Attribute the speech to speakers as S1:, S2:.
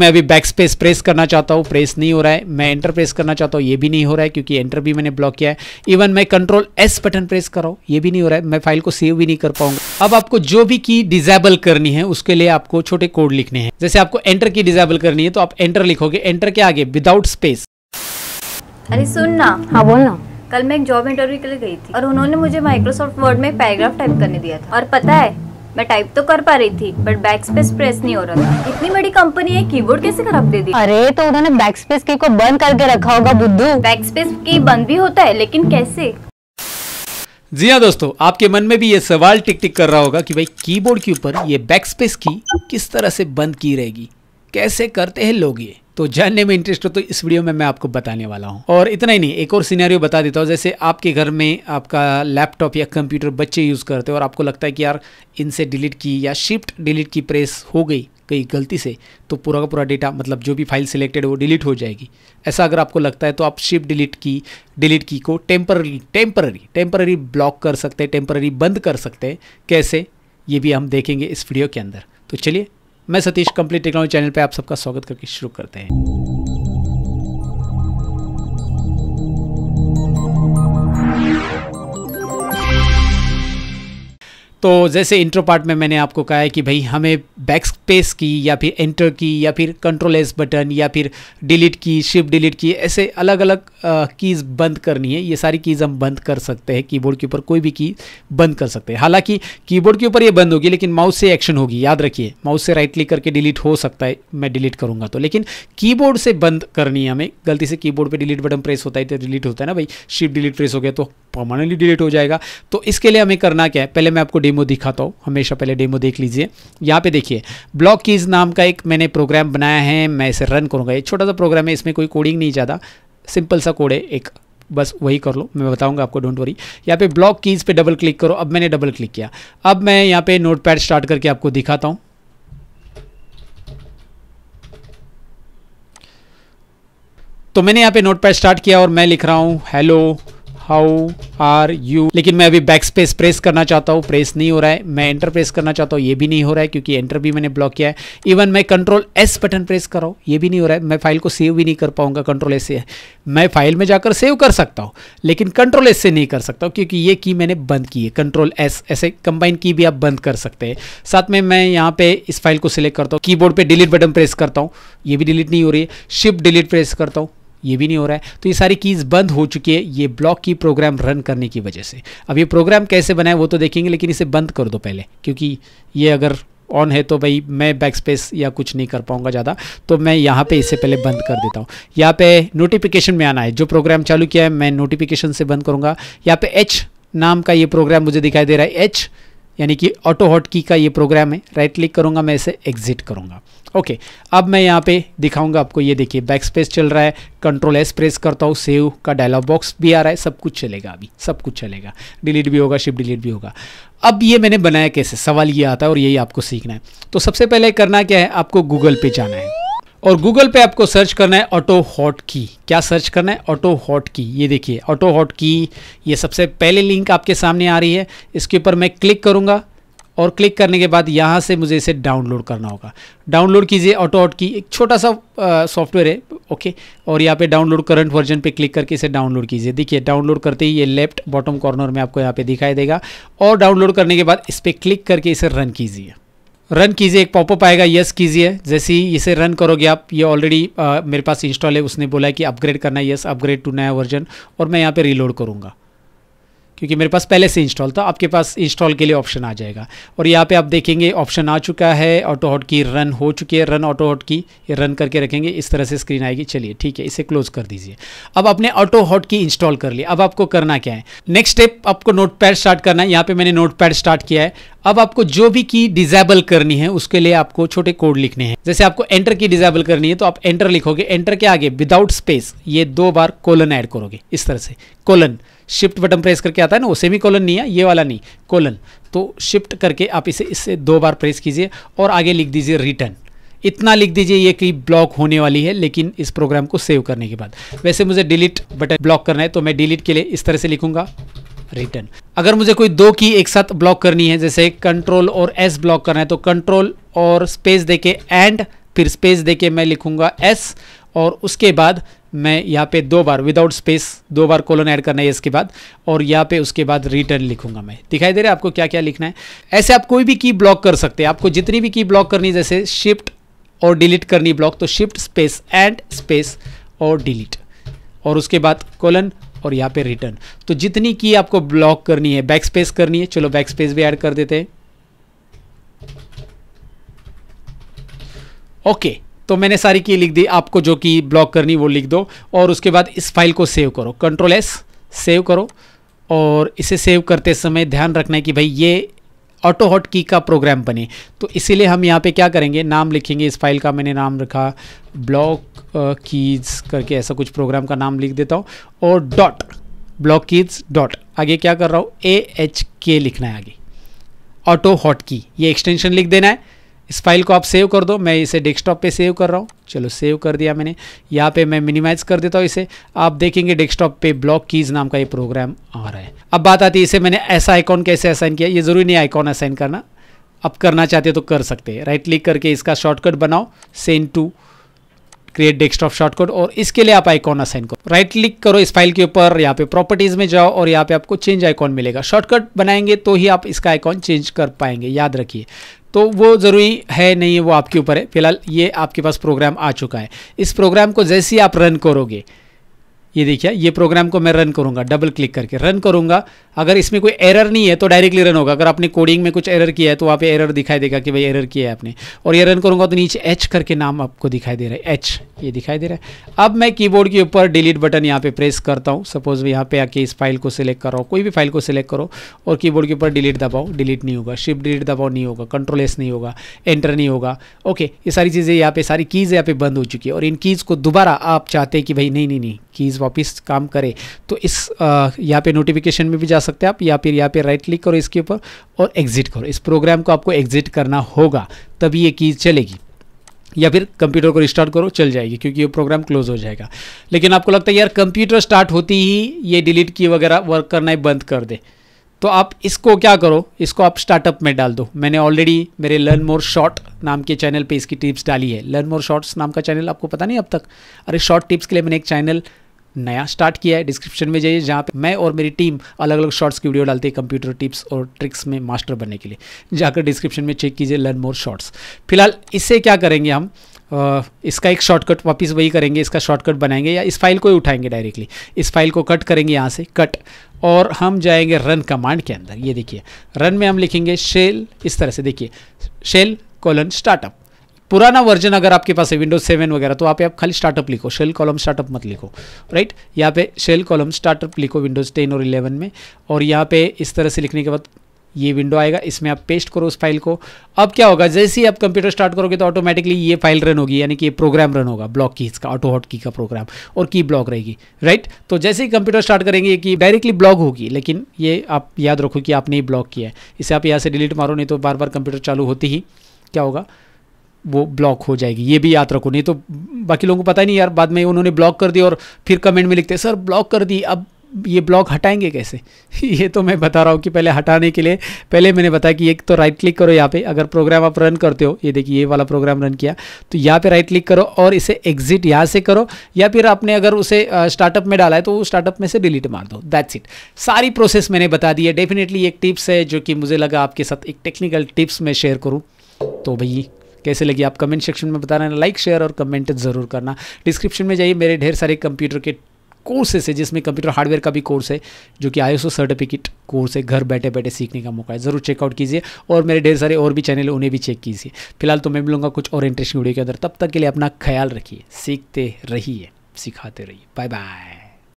S1: मैं अभी back space press करना चाहता हूँ प्रेस नहीं हो रहा है मैं एंटर प्रेस करना चाहता हूँ ये भी नहीं हो रहा है क्योंकि एंटर भी मैंने ब्लॉक किया है इवन मैं कंट्रोल एस बटन प्रेस कर रहा हूँ ये भी नहीं हो रहा है मैं फाइल को सेव भी नहीं कर पाऊंगा अब आपको जो भी की डिजेबल करनी है उसके लिए आपको छोटे कोड लिखने हैं जैसे आपको एंटर की डिजेबल करनी है तो आप एंटर लिखोगे एंटर के आगे विदाउट स्पेस अरे सुनना हाँ बोलना कल मैं एक जॉब इंटरव्यू के लिए गई थी और उन्होंने मुझे माइक्रोसॉफ्ट वर्ड में पैराग्राफ टाइप करने दिया था और पता है मैं टाइप तो कर पा रही थी बट बैक स्पेस प्रेस नहीं हो रहा था इतनी बड़ी कंपनी है कीबोर्ड कैसे खराब दे दी अरे तो उन्होंने बैक स्पेस की को बंद करके रखा होगा बुद्धू बैक स्पेस की बंद भी होता है लेकिन कैसे जी हाँ दोस्तों आपके मन में भी ये सवाल टिक टिक कर रहा होगा कि भाई कीबोर्ड के ऊपर ये बैक स्पेस की किस तरह से बंद की रहेगी कैसे करते हैं लोग ये तो जानने में इंटरेस्ट हो तो इस वीडियो में मैं आपको बताने वाला हूँ और इतना ही नहीं एक और सिनेरियो बता देता हूँ जैसे आपके घर में आपका लैपटॉप या कंप्यूटर बच्चे यूज़ करते हैं और आपको लगता है कि यार इनसे डिलीट की या शिफ्ट डिलीट की प्रेस हो गई कई गलती से तो पूरा का पूरा डेटा मतलब जो भी फाइल सिलेक्टेड है वो डिलीट हो जाएगी ऐसा अगर आपको लगता है तो आप शिफ्ट डिलीट की डिलीट की को टेम्पररी टेम्पररी टेम्पररी ब्लॉक कर सकते हैं टेम्पररी बंद कर सकते हैं कैसे ये भी हम देखेंगे इस वीडियो के अंदर तो चलिए मैं सतीश कंप्लीट टेक्नोलॉजी चैनल पे आप सबका स्वागत करके शुरू करते हैं तो जैसे इंट्रो पार्ट में मैंने आपको कहा है कि भाई हमें बैक स्पेस की या फिर एंटर की या फिर कंट्रोल एस बटन या फिर डिलीट की शिफ्ट डिलीट की ऐसे अलग अलग कीज़ बंद करनी है ये सारी कीज़ हम बंद कर सकते हैं कीबोर्ड के ऊपर कोई भी की बंद कर सकते हैं हालांकि कीबोर्ड के ऊपर ये बंद होगी लेकिन माउस से एक्शन होगी याद रखिए माउस से राइट क्लिक करके डिलीट हो सकता है मैं डिलीट करूँगा तो लेकिन कीबोर्ड से बंद करनी है हमें गलती से कीबोर्ड पर डिलीट बटन प्रेस होता है तो डिलीट होता है ना भाई शिफ्ट डिलीट प्रेस हो गया तो परमानेंटली डिलीट हो जाएगा तो इसके लिए हमें करना क्या है पहले मैं आपको डेमो दिखाता हूँ हमेशा पहले डेमो देख लीजिए यहाँ पे देखिए ब्लॉक कीज़ नाम का एक मैंने प्रोग्राम बनाया है मैं इसे रन करूँगा एक छोटा सा प्रोग्राम है इसमें कोई कोडिंग नहीं ज़्यादा सिंपल सा कोड है एक बस वही कर लो मैं बताऊंगा आपको डोंट वरी यहाँ पे ब्लॉक कीज़ पे डबल क्लिक करो अब मैंने डबल क्लिक किया अब मैं यहाँ पे नोटपैड स्टार्ट करके आपको दिखाता हूँ तो मैंने यहाँ पे नोटपैड स्टार्ट किया और मैं लिख रहा हूँ हेलो हाउ आर यू लेकिन मैं अभी बैक स्पेस प्रेस करना चाहता हूँ प्रेस नहीं हो रहा है मैं एंटर प्रेस करना चाहता हूँ ये भी नहीं हो रहा है क्योंकि एंटर भी मैंने ब्लॉक किया है इवन मैं कंट्रोल एस बटन प्रेस कर रहा हूँ ये भी नहीं हो रहा है मैं फाइल को सेव भी नहीं कर पाऊंगा कंट्रोल एस से मैं फाइल में जाकर सेव कर सकता हूँ लेकिन कंट्रोल एस से नहीं कर सकता हूँ क्योंकि ये की मैंने बंद की है कंट्रोल एस ऐसे कंबाइन की भी आप बंद कर सकते हैं साथ में मैं यहाँ पे इस फाइल को सिलेक्ट करता हूँ कीबोर्ड पर डिलीट बटन प्रेस करता हूँ ये भी डिलीट नहीं हो रही है शिफ्ट डिलीट प्रेस करता हूँ ये भी नहीं हो रहा है तो ये सारी कीज़ बंद हो चुकी है ये ब्लॉक की प्रोग्राम रन करने की वजह से अब ये प्रोग्राम कैसे बनाए वो तो देखेंगे लेकिन इसे बंद कर दो पहले क्योंकि ये अगर ऑन है तो भाई मैं बैक स्पेस या कुछ नहीं कर पाऊंगा ज़्यादा तो मैं यहाँ पे इसे पहले बंद कर देता हूँ यहाँ पे नोटिफिकेशन में आना है जो प्रोग्राम चालू किया है मैं नोटिफिकेशन से बंद करूँगा यहाँ पे एच नाम का ये प्रोग्राम मुझे दिखाई दे रहा है एच यानी कि ऑटो हॉट की का ये प्रोग्राम है राइट क्लिक करूँगा मैं इसे एग्जिट करूँगा ओके अब मैं यहाँ पे दिखाऊंगा आपको ये देखिए बैक स्पेस चल रहा है कंट्रोल एस प्रेस करता हूँ सेव का डायलॉग बॉक्स भी आ रहा है सब कुछ चलेगा अभी सब कुछ चलेगा डिलीट भी होगा शिफ्ट डिलीट भी होगा अब ये मैंने बनाया कैसे सवाल ये आता है और यही आपको सीखना है तो सबसे पहले करना क्या है आपको गूगल पे जाना है और गूगल पे आपको सर्च करना है ऑटो हॉट की क्या सर्च करना है ऑटो हॉट की ये देखिए ऑटो हॉट की ये सबसे पहले लिंक आपके सामने आ रही है इसके ऊपर मैं क्लिक करूँगा और क्लिक करने के बाद यहाँ से मुझे इसे डाउनलोड करना होगा डाउनलोड कीजिए ऑटो हॉट की एक छोटा सा सॉफ्टवेयर है ओके और यहाँ पे डाउनलोड करंट वर्जन पे क्लिक करके इसे डाउनलोड कीजिए देखिए डाउनलोड करते ही ये लेफ्ट बॉटम कॉर्नर में आपको यहाँ पे दिखाई देगा और डाउनलोड करने के बाद इस पर क्लिक करके इसे रन कीजिए रन कीजिए एक पॉपअप आएगा यस कीजिए जैसे ही इसे रन करोगे आप ये ऑलरेडी मेरे पास इंस्टॉल है उसने बोला है कि अपग्रेड करना है यस अपग्रेड टू नया वर्जन और मैं यहाँ पे रीलोड करूँगा क्योंकि मेरे पास पहले से इंस्टॉल था आपके पास इंस्टॉल के लिए ऑप्शन आ जाएगा और यहाँ पे आप देखेंगे ऑप्शन आ चुका है ऑटो हॉट की रन हो चुकी है रन ऑटो हॉट की ये रन करके रखेंगे इस तरह से स्क्रीन आएगी चलिए ठीक है इसे क्लोज कर दीजिए अब आपने ऑटो हॉट की इंस्टॉल कर ली अब आपको करना क्या है नेक्स्ट स्टेप आपको नोट स्टार्ट करना है यहाँ पर मैंने नोट स्टार्ट किया है अब आपको जो भी की डिजेबल करनी है उसके लिए आपको छोटे कोड लिखने हैं जैसे आपको एंटर की डिजेबल करनी है तो आप एंटर लिखोगे एंटर के आगे विदाउट स्पेस ये दो बार कोलन ऐड करोगे इस तरह से कोलन शिफ्ट बटन प्रेस करके आता है ना वो सेमी कॉलन नहीं है ये वाला नहीं कॉलन तो शिफ्ट करके आप इसे इससे दो बार प्रेस कीजिए और आगे लिख दीजिए रिटर्न इतना लिख दीजिए ये कि ब्लॉक होने वाली है लेकिन इस प्रोग्राम को सेव करने के बाद वैसे मुझे डिलीट बटन ब्लॉक करना है तो मैं डिलीट के लिए इस तरह से लिखूंगा रिटर्न अगर मुझे कोई दो की एक साथ ब्लॉक करनी है जैसे कंट्रोल और एस ब्लॉक करना है तो कंट्रोल और स्पेस देके एंड फिर स्पेस देके मैं लिखूंगा एस और उसके बाद मैं यहाँ पे दो बार विदाउट स्पेस दो बार कोलन ऐड करना है इसके बाद और यहाँ पे उसके बाद रिटर्न लिखूंगा मैं दिखाई दे रहा है आपको क्या क्या लिखना है ऐसे आप कोई भी की ब्लॉक कर सकते हैं आपको जितनी भी की ब्लॉक करनी जैसे शिफ्ट और डिलीट करनी ब्लॉक तो शिफ्ट स्पेस एंड स्पेस और डिलीट और उसके बाद कोलन और यहाँ पे रिटर्न तो जितनी की आपको ब्लॉक करनी है बैक स्पेस करनी है चलो बैक स्पेस भी ऐड कर देते हैं ओके okay. तो मैंने सारी की लिख दी आपको जो की ब्लॉक करनी वो लिख दो और उसके बाद इस फाइल को सेव करो कंट्रोल एस सेव करो और इसे सेव करते समय ध्यान रखना है कि भाई ये ऑटो हॉट की का प्रोग्राम बने तो इसीलिए हम यहाँ पे क्या करेंगे नाम लिखेंगे इस फाइल का मैंने नाम रखा ब्लॉक कीज करके ऐसा कुछ प्रोग्राम का नाम लिख देता हूँ और डॉट ब्लॉक कीज डॉट आगे क्या कर रहा हूँ ए एच के लिखना है आगे ऑटो हॉट की ये एक्सटेंशन लिख देना है इस फाइल को आप सेव कर दो मैं इसे डेस्कटॉप पे सेव कर रहा हूँ चलो सेव कर दिया मैंने यहाँ पे मैं मिनिमाइज़ कर देता हूँ इसे आप देखेंगे डेस्कटॉप पे ब्लॉक कीज़ नाम का ये प्रोग्राम आ रहा है अब बात आती है इसे मैंने ऐसा आइकॉन कैसे असाइन किया ये ज़रूरी नहीं आइकॉन असाइन करना आप करना चाहते हो तो कर सकते हैं राइट क्लिक करके इसका शॉर्टकट बनाओ send to create desktop shortcut और इसके लिए आप आइकॉन असाइन करो राइट क्लिक करो इस फाइल के ऊपर यहाँ पे प्रॉपर्टीज़ में जाओ और यहाँ पे आपको चेंज आइकॉन मिलेगा शॉर्टकट बनाएंगे तो ही आप इसका आइकॉन चेंज कर पाएंगे याद रखिए तो वो ज़रूरी है नहीं है वो आपके ऊपर है फिलहाल ये आपके पास प्रोग्राम आ चुका है इस प्रोग्राम को जैसे ही आप रन करोगे ये देखिए ये प्रोग्राम को मैं रन करूँगा डबल क्लिक करके रन करूँगा अगर इसमें कोई एरर नहीं है तो डायरेक्टली रन होगा अगर आपने कोडिंग में कुछ एरर किया है तो वहाँ पे एरर दिखाई देगा कि भाई एरर किया है आपने और ये रन करूँगा तो नीचे एच करके नाम आपको दिखाई दे रहा है एच ये दिखाई दे रहा है अब मैं कीबोर्ड के ऊपर डिलीट बटन यहाँ पर प्रेस करता हूँ सपोज यहाँ पर आके इस फाइल को सिलेक्ट करो कोई भी फाइल को सिलेक्ट करो और की के ऊपर डिलीट दबाओ डिलीट नहीं होगा शिफ्ट डिलीट दबाओ नहीं होगा कंट्रोल एस नहीं होगा एंटर नहीं होगा ओके ये सारी चीज़ें यहाँ पे सारी कीज़ यहाँ पे बंद हो चुकी है और इन कीज़ को दोबारा आप चाहते हैं कि भाई नहीं नहीं नहीं कीज़ वापस काम करे तो इस यहाँ पे नोटिफिकेशन में भी जा सकते हैं आप या फिर यहाँ पे राइट क्लिक करो इसके ऊपर और एग्जिट करो इस प्रोग्राम को आपको एग्जिट करना होगा तभी ये कीज चलेगी या फिर कंप्यूटर को रिस्टार्ट करो चल जाएगी क्योंकि ये प्रोग्राम क्लोज हो जाएगा लेकिन आपको लगता है यार कंप्यूटर स्टार्ट होती ही ये डिलीट की वगैरह वर्क करना ही बंद कर दे तो आप इसको क्या करो इसको आप स्टार्टअप में डाल दो मैंने ऑलरेडी मेरे लर्न मोर शॉर्ट नाम के चैनल पे इसकी टिप्स डाली है लर्न मोर शॉर्ट्स नाम का चैनल आपको पता नहीं अब तक अरे शॉर्ट टिप्स के लिए मैंने एक चैनल नया स्टार्ट किया है डिस्क्रिप्शन में जाइए जहाँ पे मैं और मेरी टीम अलग अलग शॉर्ट्स की वीडियो डालती है कंप्यूटर टिप्स और ट्रिक्स में मास्टर बनने के लिए जाकर डिस्क्रिप्शन में चेक कीजिए लर्न मोर शॉर्ट्स फिलहाल इससे क्या करेंगे हम इसका एक शॉर्टकट वापस वही करेंगे इसका शॉर्टकट बनाएंगे या इस फाइल को ही उठाएंगे डायरेक्टली इस फाइल को कट करेंगे यहाँ से कट और हम जाएंगे रन कमांड के अंदर ये देखिए रन में हम लिखेंगे शेल इस तरह से देखिए शेल कोलन स्टार्टअप पुराना वर्जन अगर आपके पास है विंडोज सेवन वगैरह तो आप यहाँ खाली स्टार्टअप लिखो शेल कॉलम स्टार्टअप मत लिखो राइट यहाँ पे शेल कॉलम स्टार्टअप लिखो विंडोज टेन और इलेवन में और यहाँ पे इस तरह से लिखने के बाद ये विंडो आएगा इसमें आप पेस्ट करो उस फाइल को अब क्या होगा जैसे ही आप कंप्यूटर स्टार्ट करोगे तो ऑटोमेटिकली ये फाइल रन होगी यानी कि ये प्रोग्राम रन होगा ब्लॉक की इसका ऑटो हॉट की का प्रोग्राम और की ब्लॉक रहेगी राइट तो जैसे ही कंप्यूटर स्टार्ट करेंगे कि डायरेक्टली ब्लॉक होगी लेकिन ये आप याद रखो कि आपने ही ब्लॉक किया है इसे आप यहाँ से डिलीट मारो नहीं तो बार बार कंप्यूटर चालू होती ही क्या होगा वो ब्लॉक हो जाएगी ये भी याद रखो नहीं तो बाकी लोगों को पता ही नहीं यार बाद में उन्होंने ब्लॉक कर दी और फिर कमेंट में लिखते सर ब्लॉक कर दी अब ये ब्लॉक हटाएंगे कैसे ये तो मैं बता रहा हूँ कि पहले हटाने के लिए पहले मैंने बताया कि एक तो राइट क्लिक करो यहाँ पे अगर प्रोग्राम आप रन करते हो ये देखिए ये वाला प्रोग्राम रन किया तो यहाँ पे राइट क्लिक करो और इसे एग्जिट यहाँ से करो या फिर आपने अगर उसे स्टार्टअप में डाला है तो वो स्टार्टअप में से डिलीट मार दो दैट्स इट सारी प्रोसेस मैंने बता दी है डेफिनेटली एक टिप्स है जो कि मुझे लगा आपके साथ एक टेक्निकल टिप्स मैं शेयर करूँ तो भाई कैसे लगी आप कमेंट सेक्शन में बता हैं लाइक शेयर और कमेंट ज़रूर करना डिस्क्रिप्शन में जाइए मेरे ढेर सारे कंप्यूटर के कोर्सेस है जिसमें कंप्यूटर हार्डवेयर का भी कोर्स है जो कि आई सर्टिफिकेट कोर्स है घर बैठे बैठे सीखने का मौका है ज़रूर चेकआउट कीजिए और मेरे ढेर सारे और भी चैनल उन्हें भी चेक कीजिए फिलहाल तो मैं मिलूंगा कुछ और इंटरेस्टिंग वीडियो के अंदर तब तक के लिए अपना ख्याल रखिए सीखते रहिए सिखाते रहिए बाय बाय